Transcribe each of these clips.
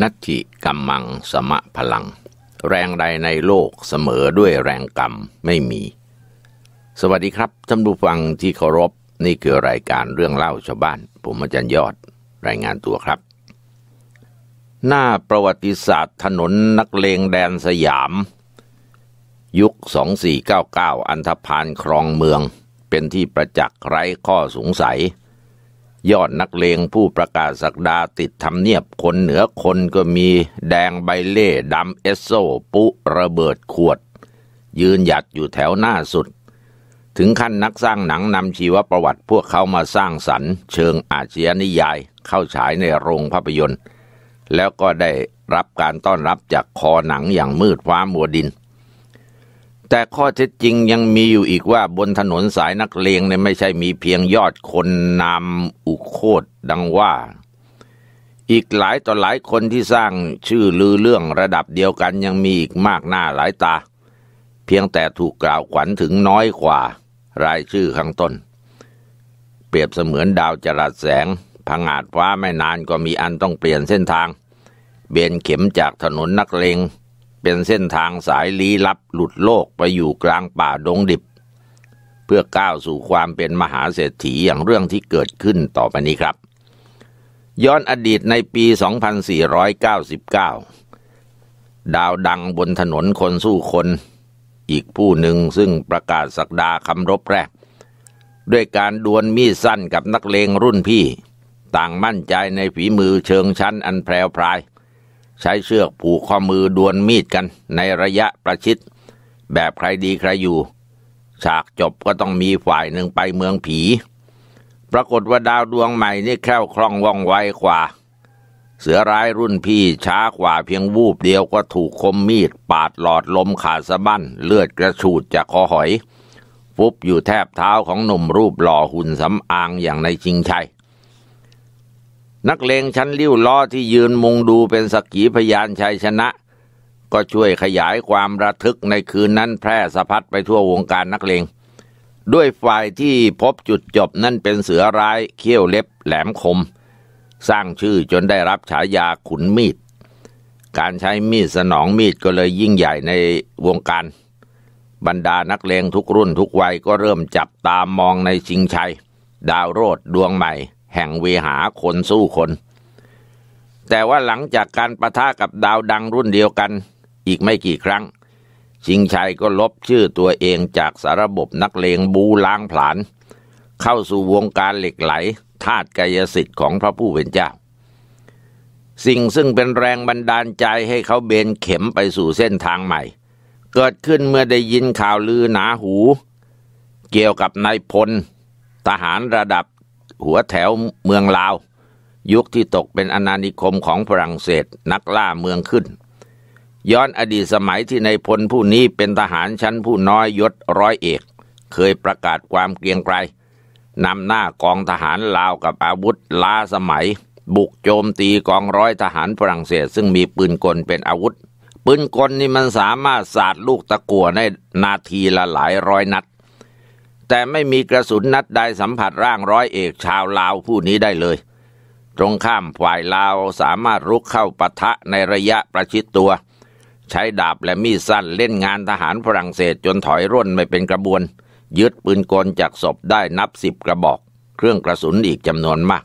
นัตถิกัมมังสมะพลัง แรงใดในโลกเสมอด้วยแรงกรรมไม่มี สวัสดีครับท่านผู้ฟังที่เคารพนี่คือรายการเรื่องเล่าชาวบ้าน ผมอาจารย์ยอดรายงานตัวครับ หน้าประวัติศาสตร์ถนนนักเลงแดนสยาม ยุค 2499 อันธพาลครองเมือง เป็นที่ประจักษ์ไร้ข้อสงสัยยอดนักเลงผู้ประกาศศักดาติดทำเนียบคนเหนือคนก็มีแดงใบเล่ดำเอสโซปุระเบิดขวด ยืนหยัดอยู่แถวหน้าสุด ถึงขั้นนักสร้างหนังนำชีวประวัติพวกเขามาสร้างสรรค์เชิงอาชญานิยายเข้าฉายในโรงภาพยนตร์ แล้วก็ได้รับการต้อนรับจากคอหนังอย่างมืดฟ้ามัวดินแต่ข้อเท็จจริงยังมีอยู่อีกว่าบนถนนสายนักเลงเนี่ยไม่ใช่มีเพียงยอดคนนำอุโคตดังว่า อีกหลายต่อหลายคนที่สร้างชื่อลือเรื่องระดับเดียวกันยังมีอีกมากหน้าหลายตา เพียงแต่ถูกกล่าวขวัญถึงน้อยกว่า รายชื่อข้างต้น เปรียบเสมือนดาวจรัสแสงผงาดฟ้าไม่นานก็มีอันต้องเปลี่ยนเส้นทาง เบนเข็มจากถนนนักเลงเป็นเส้นทางสายลี้ลับหลุดโลกไปอยู่กลางป่าดงดิบ เพื่อก้าวสู่ความเป็นมหาเศรษฐีอย่างเรื่องที่เกิดขึ้นต่อไปนี้ครับ ย้อนอดีตในปี 2499 ดาวดังบนถนนคนสู้คน อีกผู้หนึ่งซึ่งประกาศสักดาคำรบแรก ด้วยการดวลมีดสั้นกับนักเลงรุ่นพี่ ต่างมั่นใจในฝีมือเชิงชั้นอันแพรวพรายใช้เชือกผูกข้อมือดวลมีดกันในระยะประชิดแบบใครดีใครอยู่ ฉากจบก็ต้องมีฝ่ายหนึ่งไปเมืองผี ปรากฏว่าดาวดวงใหม่นี่แคล่วคล่องว่องไวกว่า เสือร้ายรุ่นพี่ช้ากว่าเพียงวูบเดียวก็ถูกคมมีด ปาดหลอดลมขาดสะบั้นเลือดกระฉูดจากคอหอย ฟุบอยู่แทบเท้าของหนุ่มรูปหล่อหุ่นสำอางอย่างในชิงชัยนักเลงชั้นลิ้วล้อที่ยืนมุงดูเป็นสักขีพยานชัยชนะ ก็ช่วยขยายความระทึกในคืนนั้นแพร่สะพัดไปทั่ววงการนักเลง ด้วยฝ่ายที่พบจุดจบนั่นเป็นเสือร้าย เขี้ยวเล็บแหลมคม สร้างชื่อจนได้รับฉายาขุนมีดการใช้มีดสนองมีดก็เลยยิ่งใหญ่ในวงการบรรดานักเลงทุกรุ่นทุกวัยก็เริ่มจับตามมองในชิงชัย ดาวโรดดวงใหม่แห่งเวหาคนสู้คน แต่ว่าหลังจากการประทะกับดาวดังรุ่นเดียวกันอีกไม่กี่ครั้งชิงชัยก็ลบชื่อตัวเองจากสาระบบนักเลงบูล้างผลาญเข้าสู่วงการเหล็กไหลธาตุกายสิทธิ์ของพระผู้เป็นเจ้า สิ่งซึ่งเป็นแรงบันดาลใจให้เขาเบนเข็มไปสู่เส้นทางใหม่ เกิดขึ้นเมื่อได้ยินข่าวลือหนาหู เกี่ยวกับนายพลทหารระดับหัวแถวเมืองลาว ยุคที่ตกเป็นอาณานิคมของฝรั่งเศสนักล่าเมืองขึ้น ย้อนอดีตสมัยที่ในพลผู้นี้เป็นทหารชั้นผู้น้อยยศร้อยเอก เคยประกาศความเกรียงไกรนำหน้ากองทหารลาวกับอาวุธล้าสมัย บุกโจมตีกองร้อยทหารฝรั่งเศสซึ่งมีปืนกลเป็นอาวุธปืนกลนี่มันสามารถสาดลูกตะกั่วในนาทีละหลายร้อยนัดแต่ไม่มีกระสุนนัดใดสัมผัสร่างร้อยเอกชาวลาวผู้นี้ได้เลย ตรงข้ามฝ่ายลาวสามารถรุกเข้าปะทะในระยะประชิดตัว ใช้ดาบและมีดสั้นเล่นงานทหารฝรั่งเศสจนถอยร่นไม่เป็นกระบวน ยึดปืนกลจากศพได้นับสิบกระบอกเครื่องกระสุนอีกจำนวนมาก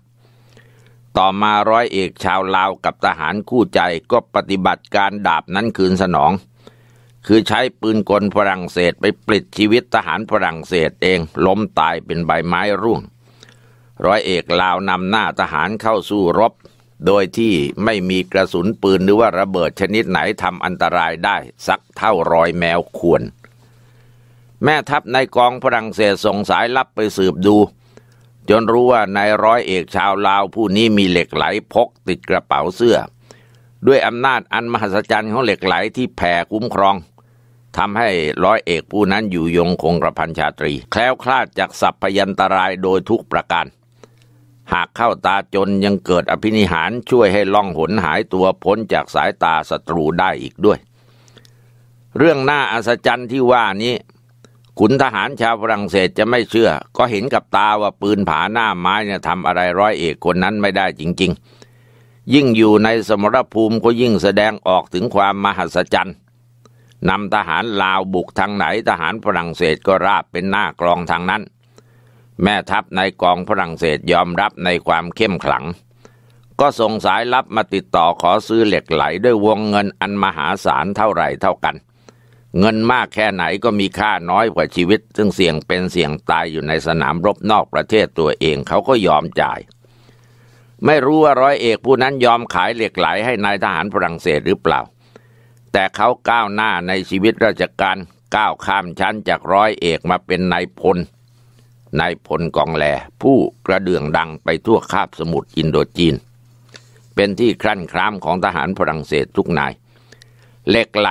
ต่อมาร้อยเอกชาวลาวกับทหารคู่ใจก็ปฏิบัติการดาบนั้นคืนสนองคือใช้ปืนกลฝรั่งเศสไปปลิดชีวิตทหารฝรั่งเศสเองล้มตายเป็นใบไม้ร่วงร้อยเอกลาวนำหน้าทหารเข้าสู้รบ โดยที่ไม่มีกระสุนปืนหรือว่าระเบิดชนิดไหนทำอันตรายได้ สักเท่ารอยแมวควร แม่ทัพในกองฝรั่งเศสส่งสายลับไปสืบดู จนรู้ว่านายร้อยเอกชาวลาวผู้นี้มีเหล็กไหลพกติดกระเป๋าเสื้อ ด้วยอำนาจอันมหัศจรรย์ของเหล็กไหลที่แผ่คุ้มครองทำให้ร้อยเอกผู้นั้นอยู่ยงคงกระพันชาตรีแคล้วคลาดจากสัพพยันตรายโดยทุกประการ หากเข้าตาจนยังเกิดอภินิหารช่วยให้ล่องหนหายตัวพ้นจากสายตาศัตรูได้อีกด้วย เรื่องหน้าอัศจรรย์ที่ว่านี้ขุนทหารชาวฝรั่งเศสจะไม่เชื่อ ก็เห็นกับตาว่าปืนผาหน้าไม้เนี่ยทำอะไรร้อยเอกคนนั้นไม่ได้จริง ๆ ยิ่งอยู่ในสมรภูมิก็ยิ่งแสดงออกถึงความมหัศจรรย์นำทหารลาวบุกทางไหนทหารฝรั่งเศสก็ราบเป็นหน้ากลองทางนั้น แม่ทัพในกองฝรั่งเศสยอมรับในความเข้มขลัง ก็ส่งสายลับมาติดต่อขอซื้อเหล็กไหลด้วยวงเงินอันมหาศาลเท่าไหร่เท่ากัน เงินมากแค่ไหนก็มีค่าน้อยกว่าชีวิตซึ่งเสี่ยงเป็นเสี่ยงตายอยู่ในสนามรบนอกประเทศตัวเองเขาก็ยอมจ่าย ไม่รู้ว่าร้อยเอกผู้นั้นยอมขายเหล็กไหลให้นายทหารฝรั่งเศสหรือเปล่าแต่เขาก้าวหน้าในชีวิตราชการก้าวข้ามชั้นจากร้อยเอกมาเป็นนายพลนายพลกองแหลผู้กระเดื่องดังไปทั่วคาบสมุทรอินโดจีน เป็นที่ครั่นครามของทหารฝรั่งเศสทุกนายเหล็กไหล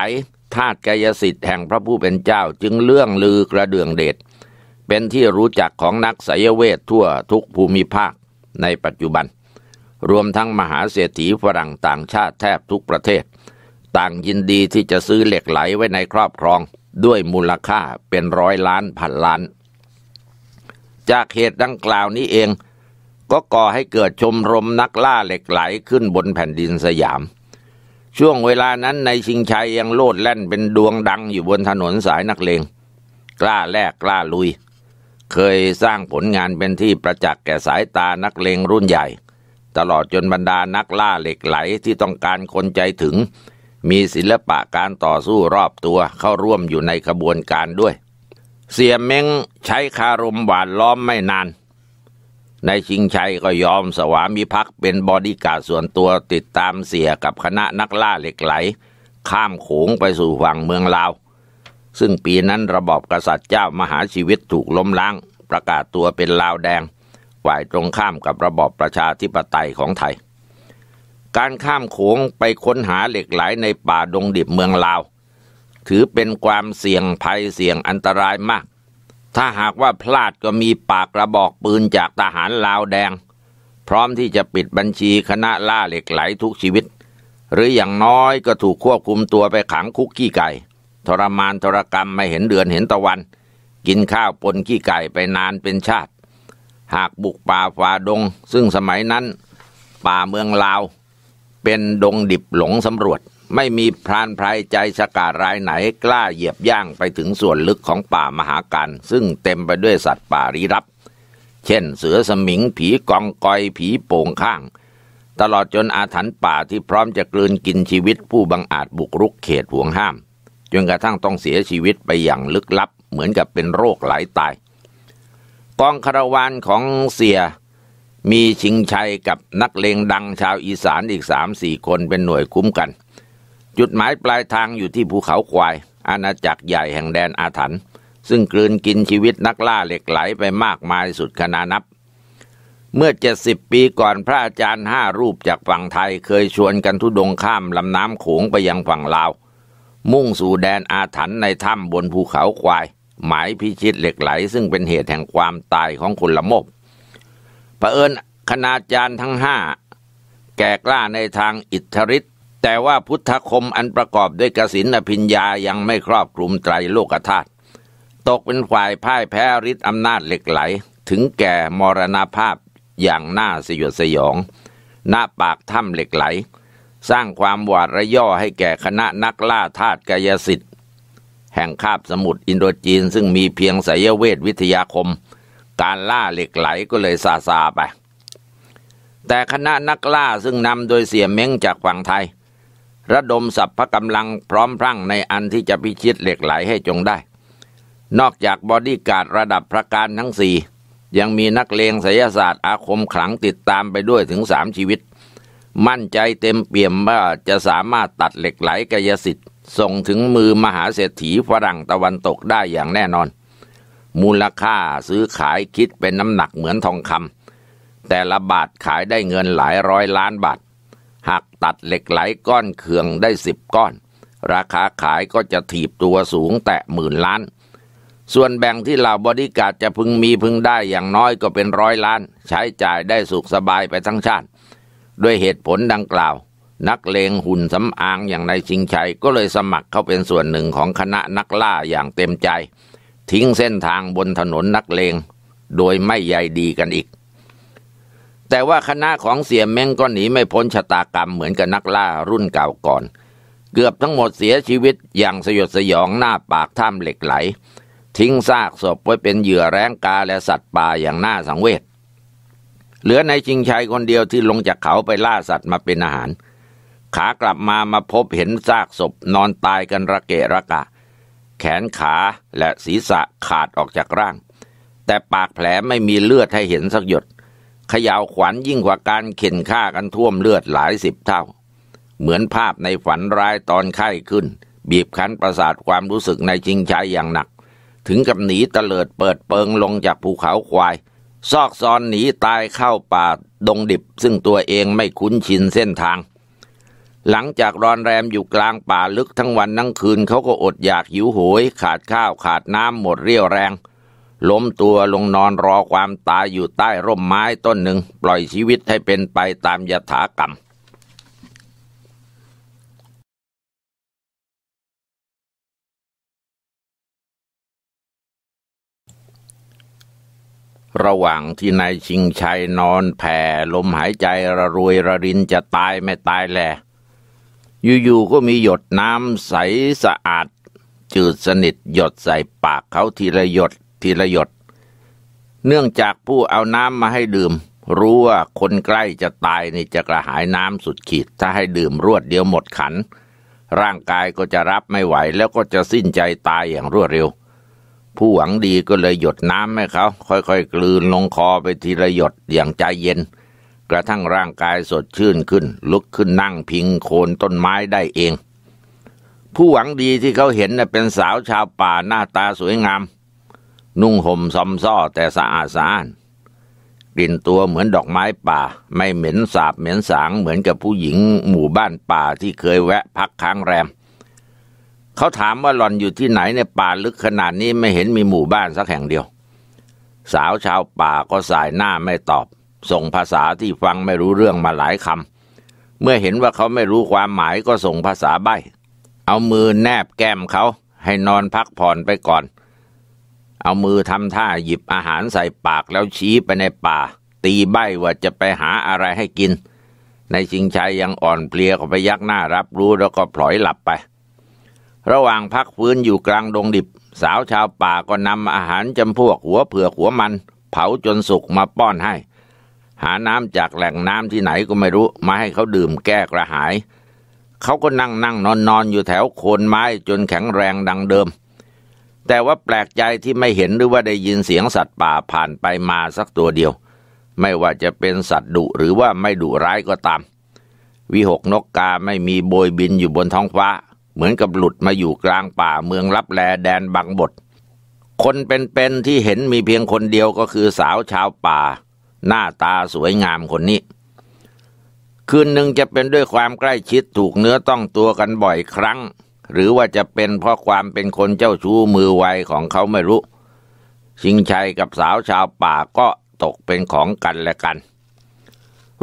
ธาตุกายสิทธิ์แห่งพระผู้เป็นเจ้าจึงเลื่องลือกระเดื่องเดชเป็นที่รู้จักของนักสายเวททั่วทุกภูมิภาคในปัจจุบัน รวมทั้งมหาเศรษฐีฝรั่งต่างชาติแทบทุกประเทศต่างยินดีที่จะซื้อเหล็กไหลไว้ในครอบครองด้วยมูลค่าเป็นร้อยล้านพันล้าน จากเหตุดังกล่าวนี้เองก็ก่อให้เกิดชมรมนักล่าเหล็กไหลขึ้นบนแผ่นดินสยาม ช่วงเวลานั้นในชิงชัยยังโลดแล่นเป็นดวงดังอยู่บนถนนสายนักเลง กล้าแลกกล้าลุย เคยสร้างผลงานเป็นที่ประจักษ์แก่สายตานักเลงรุ่นใหญ่ ตลอดจนบรรดานักล่าเหล็กไหลที่ต้องการคนใจถึงมีศิลปะการต่อสู้รอบตัวเข้าร่วมอยู่ในขบวนการด้วย เสียเม้งใช้คารมหวานล้อมไม่นาน ในชิงชัยก็ยอมสวามิภักดิ์เป็นบอดี้การ์ดส่วนตัวติดตามเสียกับคณะนักล่าเหล็กไหล ข้ามโขงไปสู่ฝั่งเมืองลาว ซึ่งปีนั้นระบอบกษัตริย์เจ้ามหาชีวิตถูกล้มล้าง ประกาศตัวเป็นลาวแดงฝ่ายตรงข้ามกับระบอบประชาธิปไตยของไทยการข้ามโขงไปค้นหาเหล็กไหลในป่าดงดิบเมืองลาว ถือเป็นความเสี่ยงภัยเสี่ยงอันตรายมาก ถ้าหากว่าพลาดก็มีปากกระบอกปืนจากทหารลาวแดง พร้อมที่จะปิดบัญชีคณะล่าเหล็กไหลทุกชีวิต หรืออย่างน้อยก็ถูกควบคุมตัวไปขังคุกขี้ไก่ทรมานทรกรรมไม่เห็นเดือนเห็นตะวัน กินข้าวปนขี้ไก่ไปนานเป็นชาติ หากบุกป่าฝ่าดง ซึ่งสมัยนั้นป่าเมืองลาวเป็นดงดิบหลงสำรวจ ไม่มีพรานพรายใจสกาดรายไหนกล้าเหยียบย่างไปถึงส่วนลึกของป่ามหาการ ซึ่งเต็มไปด้วยสัตว์ป่ารีรับ เช่นเสือสมิงผีกองกอยผีโป่งข้าง ตลอดจนอาถรรพ์ป่าที่พร้อมจะกลืนกินชีวิตผู้บังอาจบุกรุกเขตห่วงห้าม จนกระทั่งต้องเสียชีวิตไปอย่างลึกลับ เหมือนกับเป็นโรคหลายตาย กองคารวานของเสียมีชิงชัยกับนักเลงดังชาวอีสานอีกสามสี่คนเป็นหน่วยคุ้มกัน จุดหมายปลายทางอยู่ที่ภูเขาควาย อาณาจักรใหญ่แห่งแดนอาถรรพ์ซึ่งกลืนกินชีวิตนักล่าเหล็กไหลไปมากมายสุดขนานับ เมื่อเจ็ดสิบปีก่อนพระอาจารย์ห้ารูปจากฝั่งไทยเคยชวนกันทุดงข้ามลำน้ำโขงไปยังฝั่งลาว มุ่งสู่แดนอาถรรพ์ในถ้ำบนภูเขาควาย หมายพิชิตเหล็กไหลซึ่งเป็นเหตุแห่งความตายของคนละโมบเอิญคณาจารย์ทั้งห้าแก่กล้าในทางอิทธิฤทธิ์แต่ว่าพุทธคมอันประกอบด้วยกสินอภิญญา ยังไม่ครอบคลุมไตรโลกธาตุตกเป็นฝ่ายพ่ายแพ้ฤทธิ์อำนาจเหล็กไหล ถึงแก่มรณภาพอย่างน่าสยดสยอง หน้าปากถ้ำเหล็กไหล สร้างความหวาดระย่อให้แก่คณะนักล่าธาตุกายสิทธิ์แห่งคาบสมุทรอินโดจีนซึ่งมีเพียงสายเวทวิทยาคมการล่าเหล็กไหลก็เลย ซาซาไป แต่คณะนักล่าซึ่งนำ โดยเสียเม้งจากฝั่งไทย ระดมสัพพะกำลังพร้อมพรั่งในอันที่จะพิชิตเหล็กไหลให้จงได้ นอกจากบอดี้การ์ดระดับพระการทั้งสี่ยังมีนักเลงไสยศาสตร์อาคมขลังติดตามไปด้วยถึงสามชีวิต มั่นใจเต็มเปี่ยมว่าจะสามารถตัดเหล็กไหลกายสิทธิ์ส่งถึงมือมหาเศรษฐีฝรั่งตะวันตกได้อย่างแน่นอนมูลค่าซื้อขายคิดเป็นน้ำหนักเหมือนทองคำแต่ละบาทขายได้เงินหลายร้อยล้านบาทหากตัดเหล็กไหลก้อนเคืองได้สิบก้อน ราคาขายก็จะถีบตัวสูงแตะหมื่นล้าน ส่วนแบ่งที่เหล่าบริการจะพึงมีพึงได้อย่างน้อยก็เป็นร้อยล้าน ใช้จ่ายได้สุขสบายไปทั้งชาติ ด้วยเหตุผลดังกล่าว นักเลงหุ่นสำอางอย่างนายชิงชัยก็เลยสมัครเข้าเป็นส่วนหนึ่งของคณะนักล่าอย่างเต็มใจทิ้งเส้นทางบนถนนนักเลง โดยไม่ใยดีกันอีก แต่ว่าคณะของเสียเม้งก็หนีไม่พ้นชะตากรรมเหมือนกับนักล่ารุ่นเก่าก่อน เกือบทั้งหมดเสียชีวิตอย่างสยดสยองหน้าปากถ้ำเหล็กไหล ทิ้งซากศพไว้เป็นเหยื่อแร้งกาและสัตว์ป่าอย่างน่าสังเวชเหลือในชิงชัยคนเดียวที่ลงจากเขาไปล่าสัตว์มาเป็นอาหาร ขากลับมามาพบเห็นซากศพนอนตายกันระเกะระกะแขนขาและศีรษะขาดออกจากร่าง แต่ปากแผลไม่มีเลือดให้เห็นสักหยดขย่าวขวัญยิ่งกว่าการเข็นฆ่ากันท่วมเลือดหลายสิบเท่า เหมือนภาพในฝันร้ายตอนไข้ขึ้น บีบคั้นประสาทความรู้สึกในจริงใจอย่างหนัก ถึงกับหนีตะเลิดเปิดเปิงลงจากภูเขาควาย ซอกซอนหนีตายเข้าป่าดงดิบซึ่งตัวเองไม่คุ้นชินเส้นทางหลังจากรอนแรมอยู่กลางป่าลึกทั้งวันทั้งคืนเขาก็อดอยากหิวโหยขาดข้าวขาดน้ำหมดเรี่ยวแรง ล้มตัวลงนอนรอความตายอยู่ใต้ร่มไม้ต้นหนึ่ง ปล่อยชีวิตให้เป็นไปตามยถากรรม ระหว่างที่นายชิงชัยนอนแผ่ลมหายใจระรวยระรินจะตายไม่ตายแหละอยู่ๆก็มีหยดน้ำใสสะอาด จืดสนิทหยดใส่ปากเขาทีละหยดทีละหยดเนื่องจากผู้เอาน้ำมาให้ดื่ม รู้ว่าคนใกล้จะตายนี่จะกระหายน้ำสุดขีดถ้าให้ดื่มรวดเดียวหมดขัน ร่างกายก็จะรับไม่ไหว แล้วก็จะสิ้นใจตายอย่างรวดเร็ว ผู้หวังดีก็เลยหยดน้ำให้เขาค่อยๆ กลืนลงคอไปทีละหยดอย่างใจเย็นกระทั่งร่างกายสดชื่นขึ้น ลุกขึ้นนั่งพิงโคนต้นไม้ได้เอง ผู้หวังดีที่เขาเห็นเป็นสาวชาวป่าหน้าตาสวยงามนุ่งห่มซอมซ่อแต่สะอาดสะอ้านกลิ่นตัวเหมือนดอกไม้ป่า ไม่เหม็นสาบเหม็นสางเหมือนกับผู้หญิงหมู่บ้านป่าที่เคยแวะพักค้างแรม เขาถามว่าหล่อนอยู่ที่ไหนในป่าลึกขนาดนี้ไม่เห็นมีหมู่บ้านสักแห่งเดียว สาวชาวป่าก็สายหน้าไม่ตอบส่งภาษาที่ฟังไม่รู้เรื่องมาหลายคำเมื่อเห็นว่าเขาไม่รู้ความหมายก็ส่งภาษาใบเอามือแนบแก้มเขา ให้นอนพักผ่อนไปก่อน เอามือทำท่าหยิบอาหารใส่ปากแล้วชี้ไปในป่า ตีใบว่าจะไปหาอะไรให้กิน ในชิงชัยยังอ่อนเพลียก็ไปยักหน้ารับรู้แล้วก็พลอยหลับไป ระหว่างพักฟื้นอยู่กลางดงดิบ สาวชาวป่าก็นำอาหารจำพวกหัวเผือกหัวมัน เผาจนสุกมาป้อนให้หาน้ำจากแหล่งน้ำที่ไหนก็ไม่รู้มาให้เขาดื่มแก้กระหาย เขาก็นั่งนั่ง นอนนอนอยู่แถวโคนไม้ จนแข็งแรงดังเดิม แต่ว่าแปลกใจที่ไม่เห็นหรือว่าได้ยินเสียงสัตว์ป่าผ่านไปมาสักตัวเดียว ไม่ว่าจะเป็นสัตว์ดุหรือว่าไม่ดุร้ายก็ตาม วิหกนกกาไม่มีโบยบินอยู่บนท้องฟ้าเหมือนกับหลุดมาอยู่กลางป่า เมืองรับแลแดนบางบท คนเป็นๆที่เห็นมีเพียงคนเดียวก็คือสาวชาวป่าหน้าตาสวยงามคนนี้คืนหนึ่งจะเป็นด้วยความใกล้ชิดถูกเนื้อต้องตัวกันบ่อยครั้ง หรือว่าจะเป็นเพราะความเป็นคนเจ้าชู้มือไวของเขาไม่รู้ชิงชัยกับสาวชาวป่าก็ตกเป็นของกันและกัน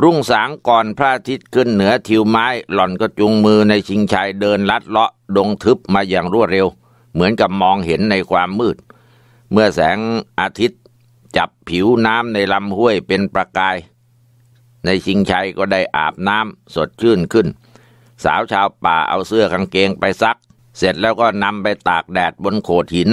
รุ่งสางก่อนพระอาทิตย์ขึ้นเหนือทิวไม้หล่อนก็จุงมือในชิงชัยเดินลัดเลาะดงทึบมาอย่างรวดเร็ว เหมือนกับมองเห็นในความมืด เมื่อแสงอาทิตย์จับผิวน้ำในลำห้วยเป็นประกาย ในชิงชัยก็ได้อาบน้ำสดชื่นขึ้น สาวชาวป่าเอาเสื้อกางเกงไปซัก เสร็จแล้วก็นำไปตากแดดบนโขดหิน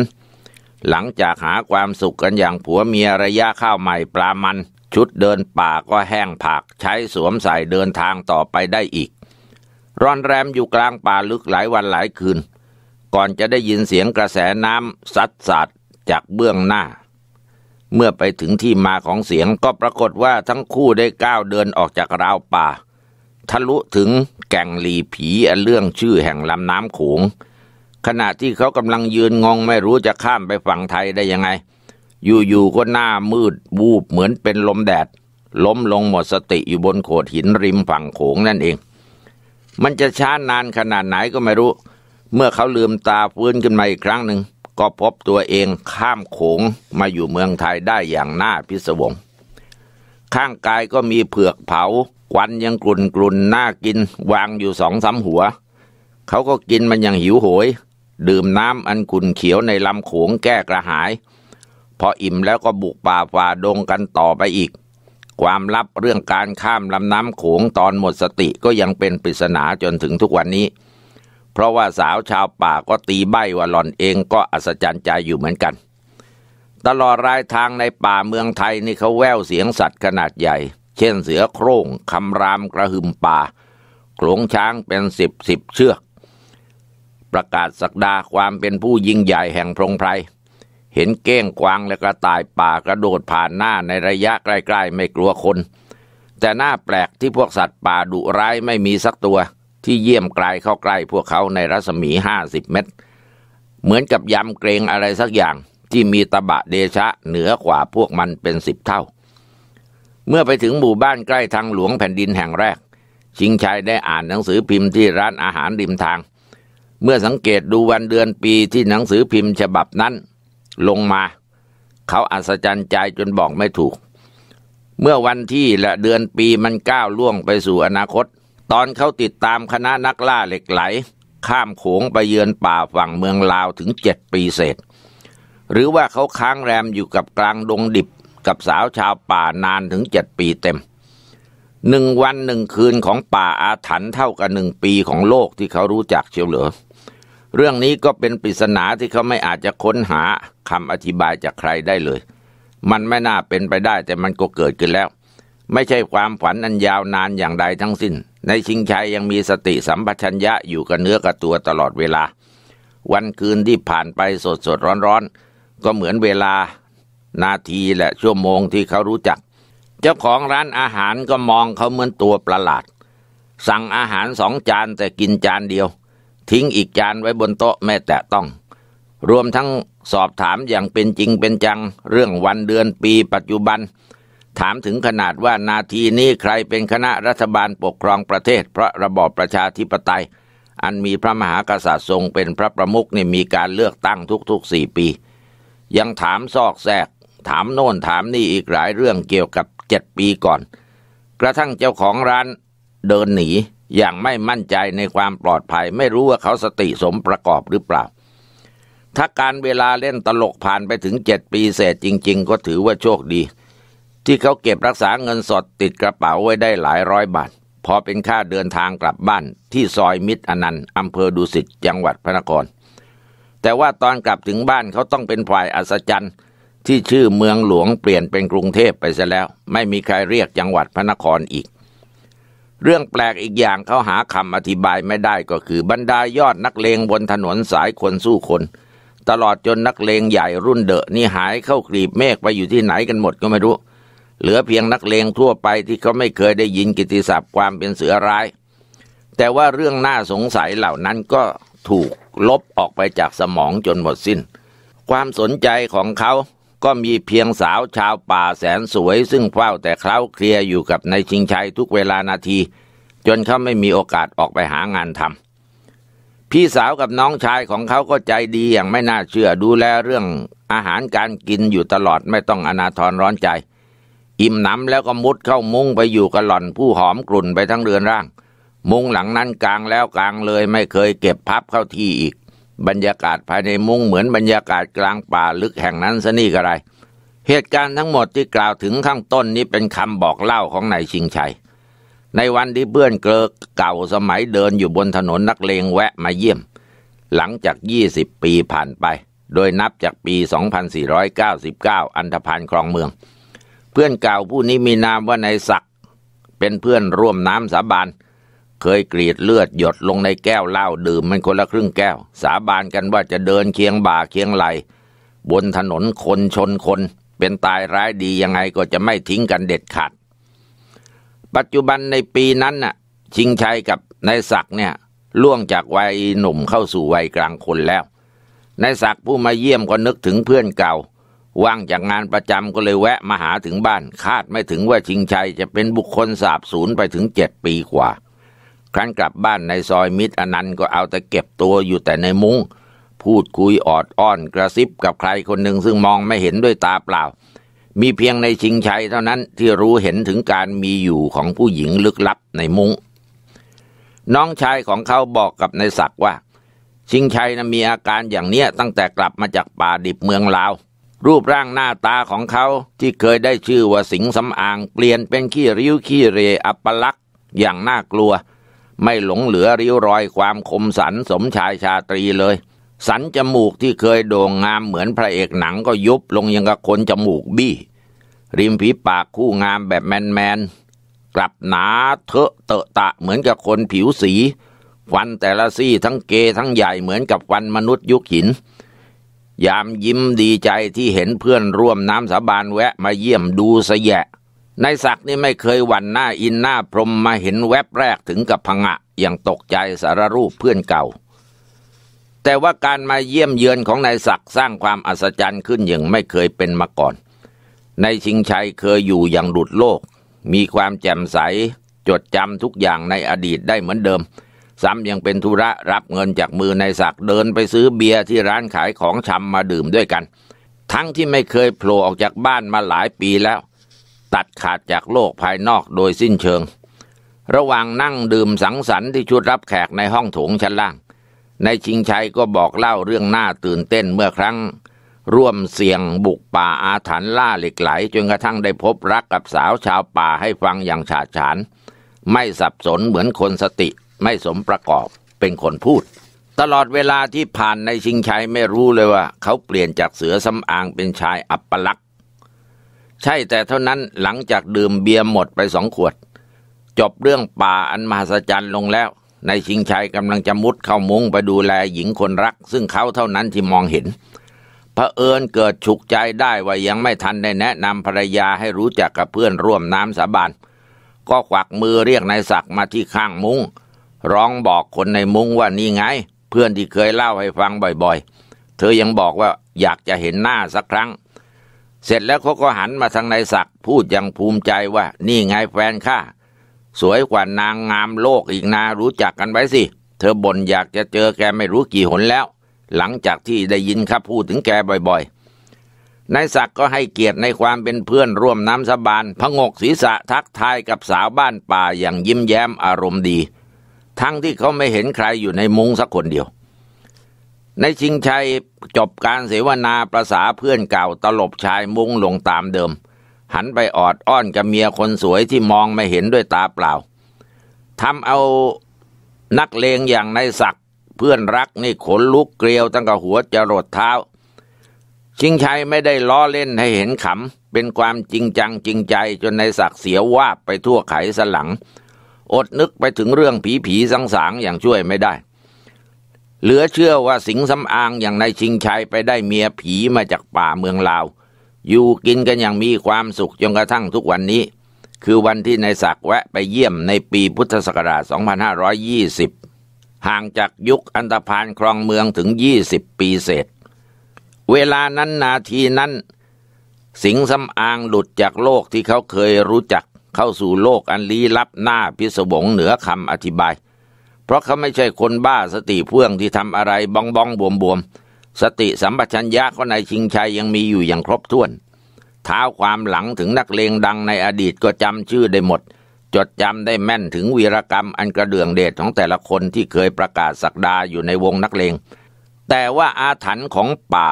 หลังจากหาความสุขกันอย่างผัวเมียระยะข้าวใหม่ปลามัน ชุดเดินป่าก็แห้งผาก ใช้สวมใส่เดินทางต่อไปได้อีก ร่อนแรมอยู่กลางป่าลึกหลายวันหลายคืน ก่อนจะได้ยินเสียงกระแสน้ำซัดสัดจากเบื้องหน้าเมื่อไปถึงที่มาของเสียงก็ปรากฏว่าทั้งคู่ได้ก้าวเดินออกจากราวป่า ทะลุถึงแก่งหลีผี อันเรื่องชื่อแห่งลำน้ำขงขณะที่เขากำลังยืนงงไม่รู้จะข้ามไปฝั่งไทยได้ยังไง อยู่ๆ ก็หน้ามืดบูบเหมือนเป็นลมแดด ล้มลงหมดสติ อยู่บนโขดหินริมฝั่งโขงนั่นเอง มันจะช้านานขนาดไหนก็ไม่รู้ เมื่อเขาลืมตาฟื้นขึ้นมาอีกครั้งหนึ่งก็พบตัวเองข้ามโขงมาอยู่เมืองไทยได้อย่างน่าพิศวง ข้างกายก็มีเผือกเผาควันยังกลุ่นกลุ่นน่ากินวางอยู่สองสาหัว เขาก็กินมันอย่างหิวโหย ดื่มน้ำอันขุ่นเขียวในลำโขงแก้กระหาย พออิ่มแล้วก็บุกป่าฝ่าดงกันต่อไปอีก ความลับเรื่องการข้ามลำน้ำโขงตอนหมดสติก็ยังเป็นปริศนาจนถึงทุกวันนี้เพราะว่าสาวชาวป่าก็ตีใบว่าหล่อนเองก็อัศจรรย์ใจอยู่เหมือนกัน ตลอดรายทางในป่าเมืองไทยนี่เขาแววเสียงสัตว์ขนาดใหญ่ เช่นเสือโครง่งคำรามกระหึ่มป่าโขลงช้างเป็นสิบสิบเชือก ประกาศสักดา ความเป็นผู้ยิ่งใหญ่แห่งพรงไพรเห็นเก้งกวางและกระต่ายป่ากระโดดผ่านหน้าในระยะใกล้ ๆ ไม่กลัวคน แต่หน้าแปลกที่พวกสัตว์ป่าดุร้ายไม่มีสักตัวที่เยี่ยมไกลเข้าใกล้พวกเขาในรัศมีห้าสิบเมตร เหมือนกับยำเกรงอะไรสักอย่างที่มีตะบะเดชะเหนือกว่าพวกมันเป็นสิบเท่า เมื่อไปถึงหมู่บ้านใกล้ทางหลวงแผ่นดินแห่งแรก ชิงชัยได้อ่านหนังสือพิมพ์ที่ร้านอาหารริมทาง เมื่อสังเกตดูวันเดือนปีที่หนังสือพิมพ์ ฉบับนั้น ลงมา เขาอัศจรรย์ใจจนบอกไม่ถูก เมื่อวันที่และเดือนปีมันก้าวล่วงไปสู่อนาคตตอนเขาติดตามคณะนักล่าเหล็กไหลข้ามโขงไปเยือนป่าฝั่งเมืองลาวถึงเจ็ดปีเศษ หรือว่าเขาค้างแรมอยู่กับกลางดงดิบกับสาวชาวป่านานถึงเจ็ดปีเต็ม หนึ่งวันหนึ่งคืนของป่าอาถรรพ์เท่ากับหนึ่งปีของโลกที่เขารู้จักเชียวเหรอ เรื่องนี้ก็เป็นปริศนาที่เขาไม่อาจจะค้นหาคำอธิบายจากใครได้เลย มันไม่น่าเป็นไปได้แต่มันก็เกิดขึ้นแล้ว ไม่ใช่ความฝันอันยาวนานอย่างใดทั้งสิ้นในชิงชัยยังมีสติสัมปชัญญะอยู่กับเนื้อกับตัวตลอดเวลา วันคืนที่ผ่านไปสดสดร้อนร้อนก็เหมือนเวลานาทีและชั่วโมงที่เขารู้จัก เจ้าของร้านอาหารก็มองเขาเหมือนตัวประหลาด สั่งอาหารสองจานแต่กินจานเดียว ทิ้งอีกจานไว้บนโต๊ะแม่แต่ต้อง รวมทั้งสอบถามอย่างเป็นจริงเป็นจัง เรื่องวันเดือนปีปัจจุบันถามถึงขนาดว่านาทีนี้ใครเป็นคณะรัฐบาลปกครองประเทศเพราะระบอบประชาธิปไตย อันมีพระมหากษัตริย์ทรงเป็นพระประมุขนี่มีการเลือกตั้งทุกๆสี่ปี ยังถามซอกแซกถามโน่นถามนี่อีกหลายเรื่องเกี่ยวกับเจ็ดปีก่อน กระทั่งเจ้าของร้านเดินหนีอย่างไม่มั่นใจในความปลอดภัยไม่รู้ว่าเขาสติสมประกอบหรือเปล่า ถ้าการเวลาเล่นตลกผ่านไปถึงเจ็ดปีเสร็จจริง ๆ ก็ถือว่าโชคดีที่เขาเก็บรักษาเงินสดติดกระเป๋าไว้ได้หลายร้อยบาทพอเป็นค่าเดินทางกลับบ้านที่ซอยมิตรอนันต์อำเภอดุสิตจังหวัดพระนคร แต่ว่าตอนกลับถึงบ้านเขาต้องเป็นฝ่ายอัศจรรย์ที่ชื่อเมืองหลวงเปลี่ยนเป็นกรุงเทพไปซะแล้ว ไม่มีใครเรียกจังหวัดพระนครอีก เรื่องแปลกอีกอย่างเขาหาคำอธิบายไม่ได้ก็คือบรรดายอดนักเลงบนถนนสายคนสู้คน ตลอดจนนักเลงใหญ่รุ่นเดอะนี่หายเข้ากรีบเมฆไปอยู่ที่ไหนกันหมดก็ไม่รู้เหลือ เพียงนักเลงทั่วไปที่เขาไม่เคยได้ยินกิติศัพท์ความเป็นเสือร้าย แต่ว่าเรื่องน่าสงสัยเหล่านั้นก็ถูกลบออกไปจากสมองจนหมดสิน้น ความสนใจของเขาก็มีเพียงสาวชาวป่าแสนสวย ซึ่งเฝ้าแต่เคล้าเคลียอยู่กับนายชิงชัยทุกเวลานาที จนเขาไม่มีโอกาสออกไปหางานทำพี่สาวกับน้องชายของเขาก็ใจดีอย่างไม่น่าเชื่อดูแลเรื่องอาหารการกินอยู่ตลอดไม่ต้องอนาทรร้อนใจอิ่มหนำแล้วก็มุดเข้ามุ้งไปอยู่กับหล่อนผู้หอมกลุ่นไปทั้งเรือนร่าง มุ้งหลังนั้นกลางแล้วกลางเลยไม่เคยเก็บพับเข้าที่อีก บรรยากาศภายในมุ้งเหมือนบรรยากาศกลางป่าลึกแห่งนั้นซะนี่กระไรเหตุการณ์ทั้งหมดที่กล่าวถึงข้างต้นนี้เป็นคำบอกเล่าของนายชิงชัย ในวันที่เพื่อนเกลกเก่าสมัยเดินอยู่บนถนนนักเลงแวะมาเยี่ยม หลังจากยี่สิบปีผ่านไป โดยนับจากปี 2499 อันธพาลคลองเมืองเพื่อนเก่าผู้นี้มีนามว่านายศักดิ์เป็นเพื่อนร่วมน้ำสาบาน เคยกรีดเลือดหยดลงในแก้วเหล้าดื่มมันคนละครึ่งแก้ว สาบานกันว่าจะเดินเคียงบ่าเคียงไหลบนถนนคนชนคน เป็นตายร้ายดียังไงก็จะไม่ทิ้งกันเด็ดขาด ปัจจุบันในปีนั้นน่ะชิงชัยกับนายศักดิ์เนี่ยล่วงจากวัยหนุ่มเข้าสู่วัยกลางคนแล้วนายศักดิ์ผู้มาเยี่ยมก็นึกถึงเพื่อนเก่าว่างจากงานประจำก็เลยแวะมาหาถึงบ้าน คาดไม่ถึงว่าชิงชัยจะเป็นบุคคลสาบสูญไปถึงเจ็ดปีกว่า ครั้นกลับบ้านในซอยมิตรอนันต์ก็เอาแต่เก็บตัวอยู่แต่ในมุง้งพูดคุยออดอ้อนกระซิบกับใครคนหนึ่งซึ่งมองไม่เห็นด้วยตาเปล่า มีเพียงในชิงชัยเท่านั้นที่รู้เห็นถึงการมีอยู่ของผู้หญิงลึกลับในมุง้ง น้องชายของเขาบอกกับนายศักว่า ชิงชัยนะมีอาการอย่างเนี้ยตั้งแต่กลับมาจากป่าดิบเมืองลาวรูปร่างหน้าตาของเขาที่เคยได้ชื่อว่าสิงสำอางเปลี่ยนเป็นขี้ริ้วขี้เรอัปลักษ์อย่างน่ากลัว ไม่หลงเหลือริ้วรอยความคมสันสมชายชาตรีเลย สันจมูกที่เคยโด่งงามเหมือนพระเอกหนังก็ยุบลงยังกับคนจมูกบี้ริมผีปากคู่งามแบบแมนแมน กลับหนาเถอะเตอะตะเหมือนกับคนผิวสีฟันแต่ละซี่ทั้งเกทั้งใหญ่เหมือนกับฟันมนุษย์ยุคหินยามยิ้มดีใจที่เห็นเพื่อนร่วมน้ำสาบานแวะมาเยี่ยมดูสแยะนายศักดิ์นี่ไม่เคยหวั่นหน้าอินหน้าพรมมาเห็นแวบแรกถึงกับพังะ อย่างตกใจสารรูปเพื่อนเก่า แต่ว่าการมาเยี่ยมเยือนของนายศักดิ์สร้างความอัศจรรย์ขึ้นอย่างไม่เคยเป็นมาก่อนนายชิงชัยเคยอยู่อย่างหลุดโลก มีความแจ่มใส จดจำทุกอย่างในอดีตได้เหมือนเดิมซ้ำยังเป็นธุระรับเงินจากมือในศักเดินไปซื้อเบียร์ที่ร้านขายของชำมาดื่มด้วยกัน ทั้งที่ไม่เคยโผล่ออกจากบ้านมาหลายปีแล้ว ตัดขาดจากโลกภายนอกโดยสิ้นเชิง ระหว่างนั่งดื่มสังสรรค์ที่ชุดรับแขกในห้องโถงชั้นล่างนายชิงชัยก็บอกเล่าเรื่องน่าตื่นเต้นเมื่อครั้ง ร่วมเสี่ยงบุกป่าอาถรรพ์ล่าเหล็กไหลจนกระทั่งได้พบรักกับสาวชาวป่าให้ฟังอย่างฉาดฉาน ไม่สับสนเหมือนคนสติไม่สมประกอบเป็นคนพูด ตลอดเวลาที่ผ่านในชิงชัยไม่รู้เลยว่า เขาเปลี่ยนจากเสือสำอางเป็นชายอัปลักษ์ใช่แต่เท่านั้นหลังจากดื่มเบียร์หมดไปสองขวด จบเรื่องป่าอันมหัศจรรย์ลงแล้ว ในชิงชัยกำลังจะมุดเข้ามุ้งไปดูแลหญิงคนรัก ซึ่งเขาเท่านั้นที่มองเห็น พระเอิญเกิดฉุกใจได้ว่ายังไม่ทันได้แนะนำภรรยาให้รู้จักกับเพื่อนร่วมน้ำสาบานก็ขวักมือเรียกนายศักดิ์มาที่ข้างมุง้งร้องบอกคนในมุ้งว่านี่ไง เพื่อนที่เคยเล่าให้ฟังบ่อยๆ เธอยังบอกว่าอยากจะเห็นหน้าสักครั้ง เสร็จแล้วเขาก็หันมาทางนายศักดิ์พูดอย่างภูมิใจว่านี่ไงแฟนข้าสวยกว่านางงามโลกอีกนารู้จักกันไว้สิ เธอบ่นอยากจะเจอแกไม่รู้กี่หนแล้ว หลังจากที่ได้ยินข้าพูดถึงแกบ่อยๆนายศักดิ์ก็ให้เกียรติในความเป็นเพื่อนร่วมน้ำสบานพงกศีรษะทักทายกับสาวบ้านป่าอย่างยิ้มแย้มอารมณ์ดีทั้งที่เขาไม่เห็นใครอยู่ในมุ้งสักคนเดียว ในชิงชัยจบการเสวนาประษาเพื่อนเก่าตลบชายมุ้งลงตามเดิม หันไปออดอ้อนกับเมียคนสวยที่มองไม่เห็นด้วยตาเปล่าทำเอานักเลงอย่างนายศักดิ์เพื่อนรักนี่ขนลุกเกลียวตั้งแต่หัวจรดเท้าชิงชัยไม่ได้ล้อเล่นให้เห็นขำเป็นความจริงจังจริงใจจนนายศักดิ์เสียวว่าไปทั่วไขสลังอดนึกไปถึงเรื่องผีผีสังสางอย่างช่วยไม่ได้ เหลือเชื่อว่าสิงสำอางอย่างนายชิงชัยไปได้เมียผีมาจากป่าเมืองลาว อยู่กินกันอย่างมีความสุขจนกระทั่งทุกวันนี้ คือวันที่นายศักแวะไปเยี่ยมในปีพุทธศักราช 2520 ห่างจากยุคอันตพานครองเมืองถึง 20 ปีเศษเวลานั้นนาทีนั้นสิงสำอางหลุดจากโลกที่เขาเคยรู้จักเข้าสู่โลกอันลี้ลับหน้าพิศวงเหนือคำอธิบาย เพราะเขาไม่ใช่คนบ้าสติเพื่องที่ทำอะไรบ้องบ้องบวมบวม สติสัมปชัญญะก็ในชิงชัยยังมีอยู่อย่างครบถ้วน ท้าความหลังถึงนักเลงดังในอดีตก็จำชื่อได้หมด จดจำได้แม่นถึงวีรกรรมอันกระเดื่องเดชของแต่ละคนที่เคยประกาศสักดาอยู่ในวงนักเลง แต่ว่าอาถรรพ์ของป่า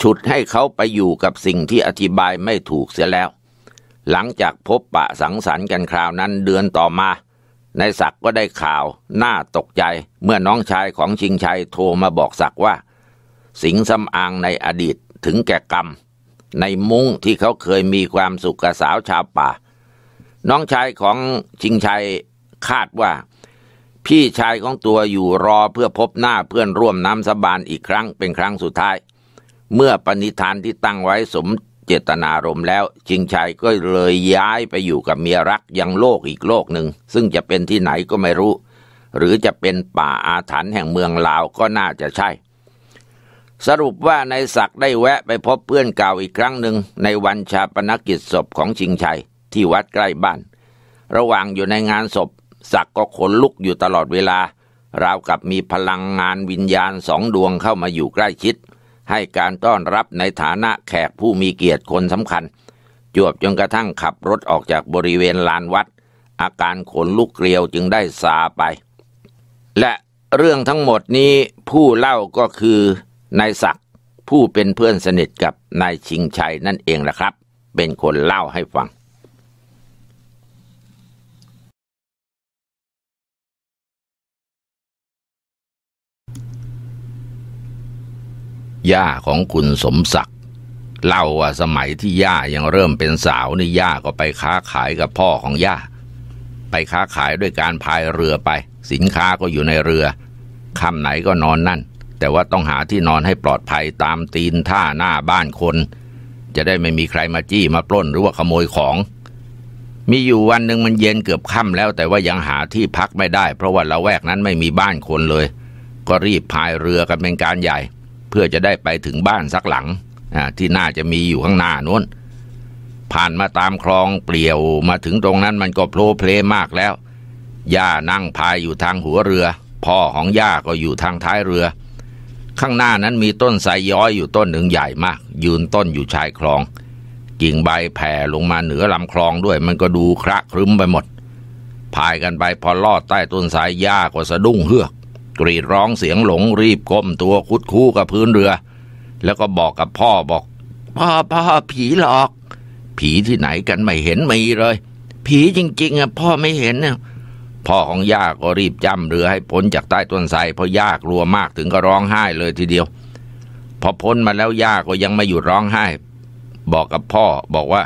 ฉุดให้เขาไปอยู่กับสิ่งที่อธิบายไม่ถูกเสียแล้วหลังจากพบปะสังสรรค์กันคราวนั้นเดือนต่อมานายศักดิ์ก็ได้ข่าวหน้าตกใจเมื่อน้องชายของชิงชัยโทรมาบอกศักดิ์ว่า สิงสาอางในอดีตถึงแก่กรรม ในมุ้งที่เขาเคยมีความสุขกับสาวชาวป่า น้องชายของชิงชัยคาดว่า พี่ชายของตัวอยู่รอเพื่อพบหน้าเพื่อนร่วมน้ำสบานอีกครั้งเป็นครั้งสุดท้าย เมื่อปณิธานที่ตั้งไว้สมเจตนารมณ์แล้ว ชิงชัยก็เลยย้ายไปอยู่กับเมียรักยังโลกอีกโลกหนึ่ง ซึ่งจะเป็นที่ไหนก็ไม่รู้ หรือจะเป็นป่าอาถรรพ์แห่งเมืองลาวก็น่าจะใช่ สรุปว่าในศักได้แวะไปพบเพื่อนเก่าอีกครั้งหนึ่งในวันชาปนกิจศพของชิงชัยที่วัดใกล้บ้าน ระหว่างอยู่ในงานศพศักก็ขนลุกอยู่ตลอดเวลา ราวกับมีพลังงานวิญญาณสองดวงเข้ามาอยู่ใกล้ชิดให้การต้อนรับในฐานะแขกผู้มีเกียรติคนสำคัญ จวบจนกระทั่งขับรถออกจากบริเวณลานวัด อาการขนลุกเกลียวจึงได้ซาไป และเรื่องทั้งหมดนี้ผู้เล่าก็คือนายศักดิ์ผู้เป็นเพื่อนสนิทกับนายชิงชัยนั่นเองละครับ เป็นคนเล่าให้ฟังย่าของคุณสมศักดิ์เล่าว่าสมัยที่ย่ายังเริ่มเป็นสาวนี่ย่าก็ไปค้าขายกับพ่อของย่าไปค้าขายด้วยการพายเรือไป สินค้าก็อยู่ในเรือค่ำไหนก็นอนนั่น แต่ว่าต้องหาที่นอนให้ปลอดภัยตามตีนท่าหน้าบ้านคน จะได้ไม่มีใครมาจี้มาปล้นหรือว่าขโมยของ มีอยู่วันหนึ่งมันเย็นเกือบค่ำแล้ว แต่ว่ายังหาที่พักไม่ได้ เพราะว่าละแวกนั้นไม่มีบ้านคนเลย ก็รีบพายเรือกันเป็นการใหญ่เพื่อจะได้ไปถึงบ้านสักหลังที่น่าจะมีอยู่ข้างหน้านู้น ผ่านมาตามคลองเปลี่ยวมาถึงตรงนั้นมันก็โผล่เพลมากแล้วย่านั่งพายอยู่ทางหัวเรือ พ่อของย่าก็อยู่ทางท้ายเรือ ข้างหน้านั้นมีต้นไทรย้อยอยู่ต้นหนึ่งใหญ่มาก ยืนต้นอยู่ชายคลอง กิ่งใบแผ่ลงมาเหนือลำคลองด้วย มันก็ดูคระครึ้มไปหมด พายกันไปพอลอดใต้ต้นสาย่าก็สะดุ้งเฮือกกรีดร้องเสียงหลงรีบก้มตัวคุดคู่กับพื้นเรือ แล้วก็บอกกับพ่อบอก พ่อพ่อผีหลอก ผีที่ไหนกันไม่เห็นมีเลย ผีจริงๆอ่ะพ่อไม่เห็นเนี่ยพ่อของย่าก็รีบจ้ำเรือให้พ้นจากใต้ต้นไทรเพราะย่ากลัวมากถึงก็ร้องไห้เลยทีเดียว พอพ้นมาแล้วย่าก็ยังไม่หยุดร้องไห้ บอกกับพ่อบอกว่า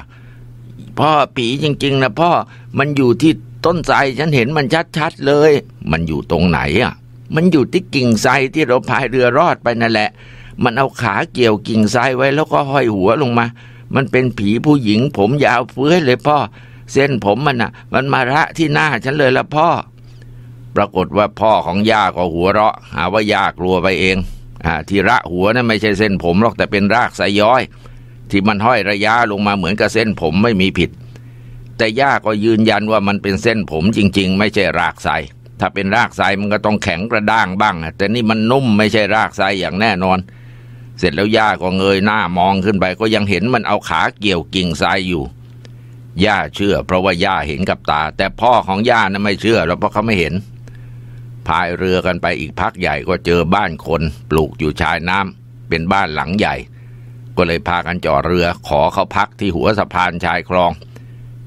พ่อผีจริงๆนะพ่อมันอยู่ที่ต้นไทรฉันเห็นมันชัดๆเลย มันอยู่ตรงไหนอ่ะมันอยู่ที่กิ่งไทรที่เราพายเรือรอดไปนั่นแหละ มันเอาขาเกี่ยวกิ่งไทรไว้แล้วก็ห้อยหัวลงมา มันเป็นผีผู้หญิงผมยาวเฟื้อยเลยพ่อ เส้นผมมันอ่ะ มันมาระที่หน้าฉันเลยละพ่อ ปรากฏว่าพ่อของย่าก็หัวเราะ หาว่าย่ากลัวไปเอง อ่าที่ระหัวนะั่นไม่ใช่เส้นผมหรอกแต่เป็นรากสายย้อย ที่มันห้อยระยะลงมาเหมือนกับเส้นผมไม่มีผิด แต่ย่าก็ยืนยันว่ามันเป็นเส้นผมจริง ๆ ไม่ใช่รากไทถ้าเป็นรากทรายมันก็ต้องแข็งกระด้างบ้างแต่นี่มันนุ่มไม่ใช่รากทรายอย่างแน่นอน เสร็จแล้วย่าก็เงยหน้ามองขึ้นไปก็ยังเห็นมันเอาขาเกี่ยวกิ่งทรายอยู่ย่าเชื่อเพราะว่าย่าเห็นกับตา แต่พ่อของย่านะ่ะไม่เชื่อเพราะเขาไม่เห็น พายเรือกันไปอีกพักใหญ่ก็เจอบ้านคน ปลูกอยู่ชายน้ำเป็นบ้านหลังใหญ่ ก็เลยพากันจอดเรือ ขอเขาพักที่หัวสะพานชายคลอง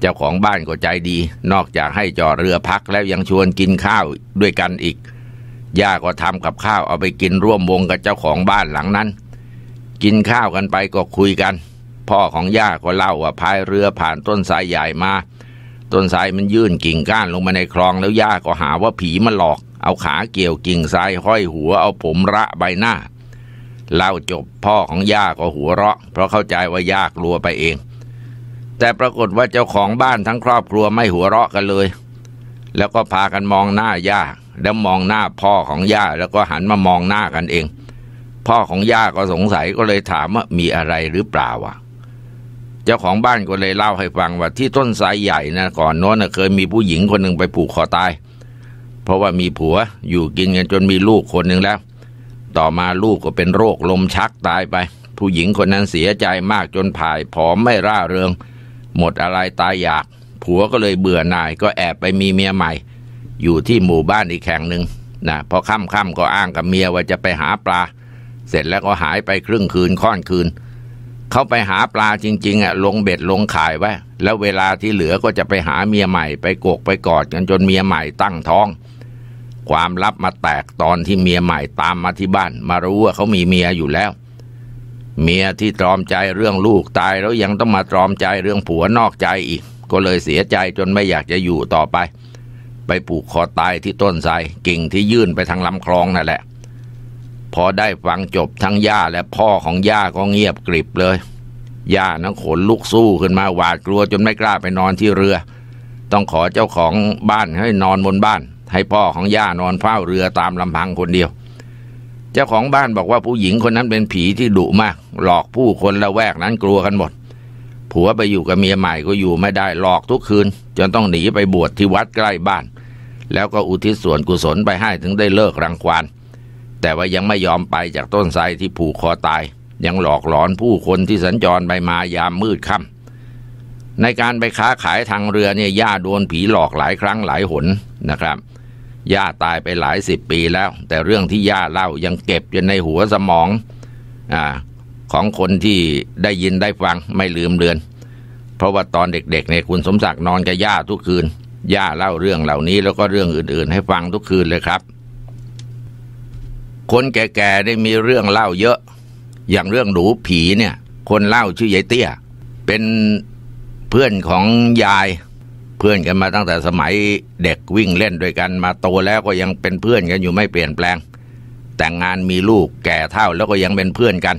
เจ้าของบ้านก็ใจดีนอกจากให้จอดเรือพักแล้วยังชวนกินข้าวด้วยกันอีกย่าก็ทำกับข้าวเอาไปกินร่วมวงกับเจ้าของบ้านหลังนั้น กินข้าวกันไปก็คุยกัน พ่อของย่าก็เล่าว่าพายเรือผ่านต้นสายใหญ่มา ต้นสายมันยื่นกิ่งก้านลงมาในคลอง แล้วย่าก็หาว่าผีมาหลอก เอาขาเกี่ยวกิ่งสายห้อยหัวเอาผมระใบหน้าเล่าจบพ่อของย่าก็หัวเราะ เพราะเข้าใจว่าย่ากลัวไปเองแต่ปรากฏว่าเจ้าของบ้านทั้งครอบครัวไม่หัวเราะกันเลย แล้วก็พากันมองหน้าย่าแล้วมองหน้าพ่อของย่าแล้วก็หันมามองหน้ากันเอง พ่อของย่าก็สงสัยก็เลยถามว่ามีอะไรหรือเปล่าวะ เจ้าของบ้านก็เลยเล่าให้ฟังว่าที่ต้นไทรใหญ่นะก่อนโน้นเคยมีผู้หญิงคนหนึ่งไปผูกคอตาย เพราะว่ามีผัวอยู่กินกันจนมีลูกคนหนึ่งแล้ว ต่อมาลูกก็เป็นโรคลมชักตายไป ผู้หญิงคนนั้นเสียใจมากจนผ่ายผอมไม่ร่าเริงหมดอะไรตายอยาก ผัวก็เลยเบื่อหน่ายก็แอบไปมีเมียใหม่ อยู่ที่หมู่บ้านอีกแห่งหนึ่งนะพอค่ำๆก็อ้างกับเมียว่าจะไปหาปลา เสร็จแล้วก็หายไปครึ่งคืนค่อนคืนเขาไปหาปลาจริงๆอ่ะลงเบ็ดลงขายไว้แล้วเวลาที่เหลือก็จะไปหาเมียใหม่ ไปโกกไปกอดกันจนเมียใหม่ตั้งท้อง ความลับมาแตกตอนที่เมียใหม่ตามมาที่บ้านมารู้ว่าเขามีเมียอยู่แล้วเมียที่ตรอมใจเรื่องลูกตายแล้วยังต้องมาตรอมใจเรื่องผัวนอกใจอีก ก็เลยเสียใจจนไม่อยากจะอยู่ต่อไป ไปปลูกคอตายที่ต้นไทรกิ่งที่ยื่นไปทางลำคลองนั่นแหละพอได้ฟังจบทั้งย่าและพ่อของย่าก็เงียบกริบเลยย่านั้นขนลุกสู้ขึ้นมาหวาดกลัวจนไม่กล้าไปนอนที่เรือ ต้องขอเจ้าของบ้านให้นอนบนบ้านให้พ่อของย่านอนเฝ้าเรือตามลำพังคนเดียวเจ้าของบ้านบอกว่าผู้หญิงคนนั้นเป็นผีที่ดุมาก หลอกผู้คนละแวกนั้นกลัวกันหมด ผัวไปอยู่กับเมียใหม่ก็อยู่ไม่ได้ หลอกทุกคืน จนต้องหนีไปบวชที่วัดใกล้บ้านแล้วก็อุทิศส่วนกุศลไปให้ถึงได้เลิกรังควานแต่ว่ายังไม่ยอมไปจากต้นไทรที่ผูกคอตาย ยังหลอกหลอนผู้คนที่สัญจรไปมายามมืดค่ำในการไปค้าขายทางเรือเนี่ยย่าโดนผีหลอกหลายครั้งหลายหนนะครับย่าตายไปหลายสิบปีแล้ว แต่เรื่องที่ย่าเล่ายังเก็บอยู่ในหัวสมองอ่าของคนที่ได้ยินได้ฟังไม่ลืมเลือน เพราะว่าตอนเด็กๆในคุณสมศักดิ์นอนกับย่าทุกคืน ย่าเล่าเรื่องเหล่านี้แล้วก็เรื่องอื่นๆ ให้ฟังทุกคืนเลยครับ คนแก่ๆได้มีเรื่องเล่าเยอะอย่างเรื่องหนูผีเนี่ย คนเล่าชื่อยายเตี้ย เป็นเพื่อนของยายเพื่อนกันมาตั้งแต่สมัยเด็กวิ่งเล่นด้วยกัน มาโตแล้วก็ยังเป็นเพื่อนกันอยู่ไม่เปลี่ยนแปลง แต่งงานมีลูกแก่เท่าแล้วก็ยังเป็นเพื่อนกัน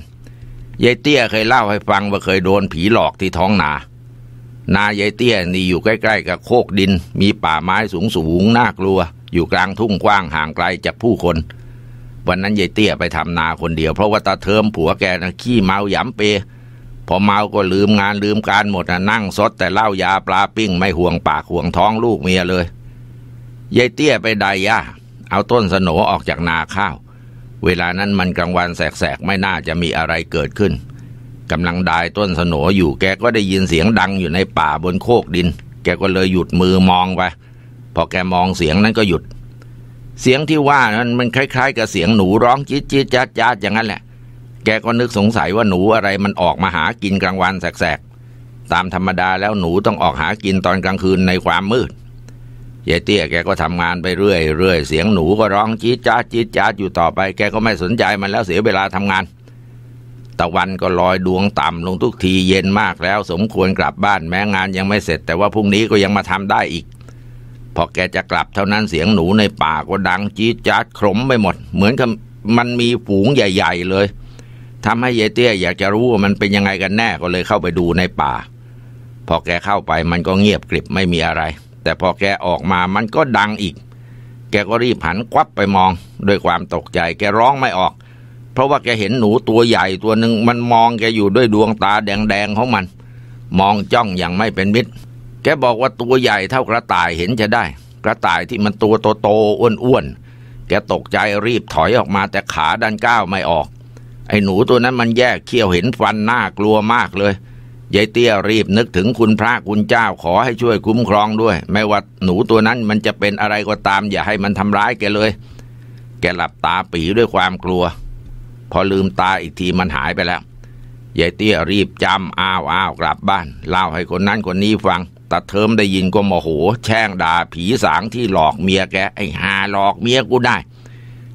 ยายเตี้ยเคยเล่าให้ฟังว่าเคยโดนผีหลอกที่ท้องนา นายายเตี้ยนี่อยู่ใกล้ ๆ กับโคกดินมีป่าไม้สูงสูงน่ากลัว อยู่กลางทุ่งกว้างห่างไกลจากผู้คน วันนั้น ยายเตี้ยไปทำนาคนเดียวเพราะว่าตาเทิมผัวแกนะขี้เมาหยำเปพอเมาก็ลืมงานลืมการหมดนะนั่งซดแต่เหล้ายาปลาปิ้งไม่ห่วงปากห่วงท้องลูกเมียเลยยายเตี้ยไปใดย่าเอาต้นสนออกจากนาข้าว เวลานั้นมันกลางวันแสกๆไม่น่าจะมีอะไรเกิดขึ้นกำลังดายต้นสนออยู่แกก็ได้ยินเสียงดังอยู่ในป่าบนโคกดิน แกก็เลยหยุดมือมองไปพอแกมองเสียงนั้นก็หยุด เสียงที่ว่านั้นมันคล้ายๆกับเสียงหนูร้องจี๊ดจี๊ดจ้าดจ้าดอย่างนั้นแหละแกก็นึกสงสัยว่าหนูอะไรมันออกมาหากินกลางวันแสกๆ ตามธรรมดาแล้วหนูต้องออกหากินตอนกลางคืนในความมืดยายเตี้ยแกก็ทำงานไปเรื่อยเเสียงหนูก็ร้องจี๊ดจ้าจี๊ดจ้าอยู่ต่อไป แกก็ไม่สนใจมันแล้วเสียเวลาทำงาน ตะวันก็ลอยดวงต่ำลงทุกทีเย็นมากแล้ว สมควรกลับบ้านแม้งานยังไม่เสร็จ แต่ว่าพรุ่งนี้ก็ยังมาทำได้อีก พอแกจะกลับเท่านั้นเสียงหนูในป่าก็ดังจี๊ดจ้าครมไปหมด เหมือนมันมีฝูงใหญ่ๆ เลยทำให้เยเตี้ยอยากจะรู้ว่ามันเป็นยังไงกันแน่ ก็เลยเข้าไปดูในป่า พอแกเข้าไปมันก็เงียบกริบไม่มีอะไร แต่พอแกออกมามันก็ดังอีก แกก็รีบหันควับไปมองด้วยความตกใจ แกร้องไม่ออก เพราะว่าแกเห็นหนูตัวใหญ่ตัวหนึ่งมันมองแกอยู่ด้วยดวงตาแดงๆของมัน มองจ้องอย่างไม่เป็นมิตร แกบอกว่าตัวใหญ่เท่ากระต่ายเห็นจะได้ กระต่ายที่มันตัวโตๆอ้วนๆ แกตกใจรีบถอยออกมาแต่ขาดันก้าวไม่ออกไอ้หนูตัวนั้นมันแยกเขี้ยวเห็นฟันน่ากลัวมากเลยยายเตี้ยรีบนึกถึงคุณพระคุณเจ้าขอให้ช่วยคุ้มครองด้วย ไม่ว่าหนูตัวนั้นมันจะเป็นอะไรก็ตาม อย่าให้มันทำร้ายแกเลย แกหลับตาปีด้วยความกลัว พอลืมตาอีกทีมันหายไปแล้วยายเตี้ยรีบจำอ้าวอ้าวกลับบ้าน เล่าให้คนนั้นคนนี้ฟังตัดเทิมได้ยินก็โมโห แช่งด่าผีสางที่หลอกเมียแกไอ้หาหลอกเมียกูได้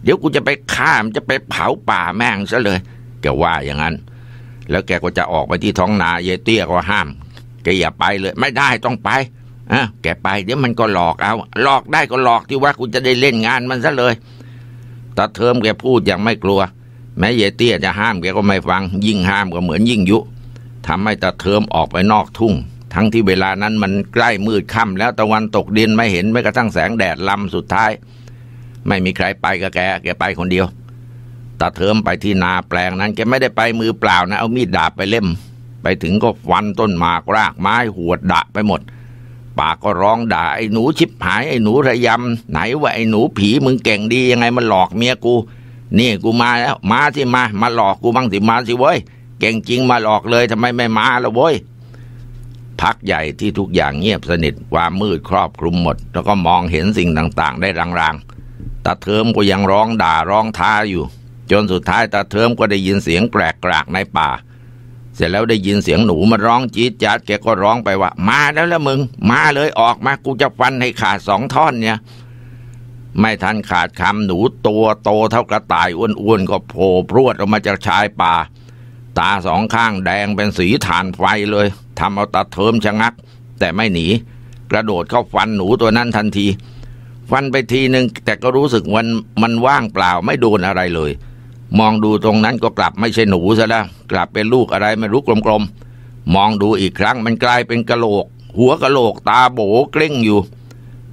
เดี๋ยว กูจะไปฆ่ามันจะไปเผาป่าแม่งซะเลยแกว่าอย่างนั้น แล้วแกก็จะออกไปที่ท้องนา เยเตี้ยก็ห้ามแกอย่าไปเลย ไม่ได้ต้องไปอ่ะแกไปเดี๋ยวมันก็หลอกเอาหลอกได้ก็หลอกที่ว่ากูจะได้เล่นงานมันซะเลยตาเทิมแกพูดอย่างไม่กลัว แม้เยเตี้ยจะห้ามแกก็ไม่ฟัง ยิ่งห้ามก็เหมือนยิ่งยุทำให้ตาเทิมออกไปนอกทุ่ง ทั้งที่เวลานั้นมันใกล้มืดค่ำแล้วตะวันตกดินไม่เห็นแม้กระทั่งแสงแดดลำสุดท้ายไม่มีใครไปกับแก แกไปคนเดียวตาเทิมไปที่นาแปลงนั้นแกไม่ได้ไปมือเปล่านะ เอามีดดาบไปเล่ม ไปถึงก็ฟันต้นหมากรากไม้หวดดะไปหมด ปากก็ร้องด่าไอ้หนูชิบหายไอ้หนูระยำ ไหนว่าไอ้หนูผีมึงเก่งดียังไงมาหลอกเมียกู นี่กูมาแล้ว มาสิมา มาหลอกกูบ้างสิมาสิเว้ย เก่งจริงมาหลอกเลยทำไมไม่มาละเว้ย พักใหญ่ที่ทุกอย่างเงียบสนิท ความมืดครอบคลุมหมด แล้วก็มองเห็นสิ่งต่างๆ ได้รางๆตาเทิมก็ยังร้องด่าร้องท้าอยู่ จนสุดท้ายตาเทิมก็ได้ยินเสียงแกรกกรากในป่า เสร็จแล้วได้ยินเสียงหนูมันร้องจี๊ดจ๊าดแกก็ร้องไปว่า มาแล้วละมึงมาเลยออกมากูจะฟันให้ขาดสองท่อนเนี่ย ไม่ทันขาดคำหนูตัวโตเท่ากระต่ายอ้วนๆก็โผล่พรวดออกมาจากชายป่า ตาสองข้างแดงเป็นสีฐานไฟเลยทำเอาตาเทิมชะงัก แต่ไม่หนี กระโดดเข้าฟันหนูตัวนั้นทันทีฟันไปทีหนึ่งแต่ก็รู้สึกวันมันว่างเปล่าไม่โดนอะไรเลย มองดูตรงนั้นก็กลับไม่ใช่หนูซะแล้วกลับเป็นลูกอะไรไม่รู้กลมๆ มองดูอีกครั้งมันกลายเป็นกะโหลก หัวกะโหลกตาโบกลิ้งอยู่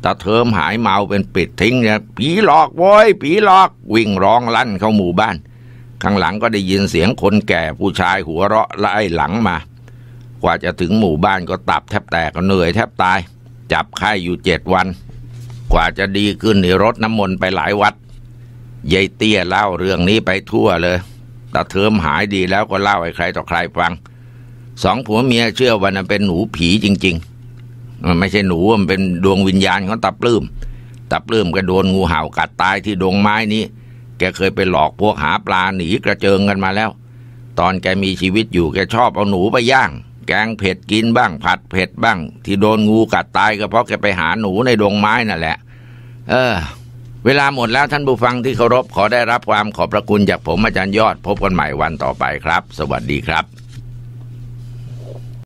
ตาเทิมหายเมาเป็นปิดทิ้งเนี่ย ผีหลอกโว้ย ผีหลอก วิ่งร้องลั่นเข้าหมู่บ้าน ข้างหลังก็ได้ยินเสียงคนแก่ผู้ชายหัวเราะไล่หลังมา กว่าจะถึงหมู่บ้านก็ตับแทบแตกเหนื่อยแทบตาย จับไข้อยู่เจ็ดวันกว่าจะดีขึ้นนี่รถน้ำมนต์ไปหลายวัดยายเตี้ยเล่าเรื่องนี้ไปทั่วเลย แต่เทอมหายดีแล้วก็เล่าให้ใครต่อใครฟัง สองผัวเมียเชื่อว่านั้นเป็นหนูผีจริงๆ มันไม่ใช่หนูมันเป็นดวงวิญญาณของตัปลื้มตัปลื้มก็โดนงูเห่ากัดตายที่ดงไม้นี้ แกเคยไปหลอกพวกหาปลาหนีกระเจิงกันมาแล้ว ตอนแกมีชีวิตอยู่แกชอบเอาหนูไปย่างแกงเผ็ดกินบ้างผัดเผ็ดบ้าง ที่โดนงูกัดตายก็เพราะแกไปหาหนูในดงไม้นั่นแหละ เออ เวลาหมดแล้วท่านผู้ฟังที่เคารพขอได้รับความขอบพระคุณจากผมอาจารย์ยอด พบกันใหม่วันต่อไปครับ สวัสดีครับ